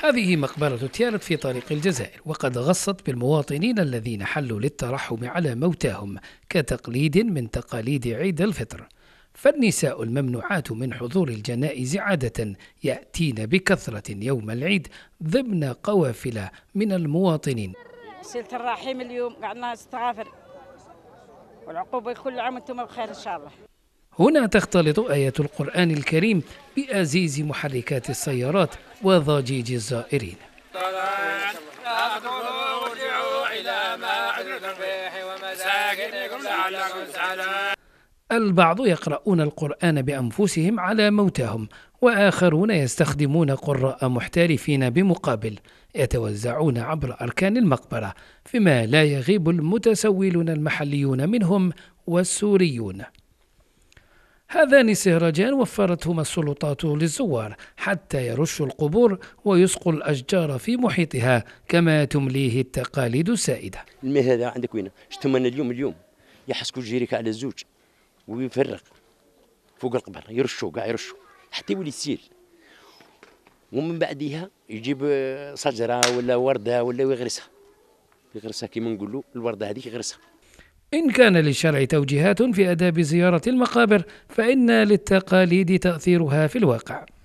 هذه مقبرة تيارت في طريق الجزائر وقد غصت بالمواطنين الذين حلوا للترحم على موتاهم كتقليد من تقاليد عيد الفطر فالنساء الممنوعات من حضور الجنائز عادة يأتين بكثرة يوم العيد ضمن قوافل من المواطنين سلة الرحيم اليوم قعدنا استغافر والعقوبة كل عام وانتم بخير إن شاء الله هنا تختلط آيات القرآن الكريم بأزيز محركات السيارات وضجيج الزائرين البعض يقرؤون القرآن بأنفسهم على موتاهم وآخرون يستخدمون قراء محترفين بمقابل يتوزعون عبر أركان المقبرة فيما لا يغيب المتسولون المحليون منهم والسوريون هذان سهرجان وفرتهما السلطات للزوار حتى يرشوا القبور ويسقوا الأشجار في محيطها كما تمليه التقاليد السائدة الماء هذا عندك وين اشتمنا اليوم اليوم يحسكوا جيريك على الزوج ويفرق فوق القبر يرشوا قاع يرشوا حتى يولي السيل ومن بعدها يجيب شجره ولا ورده ولا يغرسها يغرسها كيما نقولوا الورده هذيك يغرسها إن كان للشرع توجيهات في آداب زيارة المقابر فإن للتقاليد تأثيرها في الواقع